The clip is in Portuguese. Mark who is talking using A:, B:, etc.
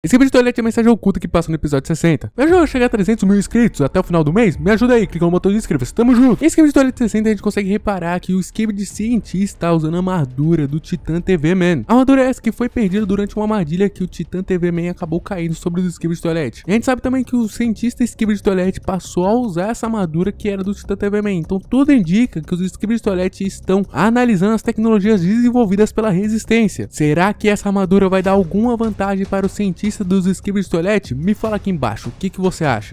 A: Esse vídeo toalete é a mensagem oculta que passa no episódio 60. Me ajuda a chegar a 300 mil inscritos até o final do mês? Me ajuda aí, clica no botão de inscrever se tamo junto! Nesse de toalete 60 a gente consegue reparar que o Esquiva de cientista está usando a armadura do Titan TV Man. A armadura é essa que foi perdida durante uma armadilha que o Titan TV Man acabou caindo sobre os esquivos de toalete. E a gente sabe também que o cientista Esquiva de toalete passou a usar essa armadura que era do Titan TV Man. Então tudo indica que os esquivos de toalete estão analisando as tecnologias desenvolvidas pela resistência. Será que essa armadura vai dar alguma vantagem para o cientista? artista dos de toilette? Me fala aqui embaixo, o que, que você acha?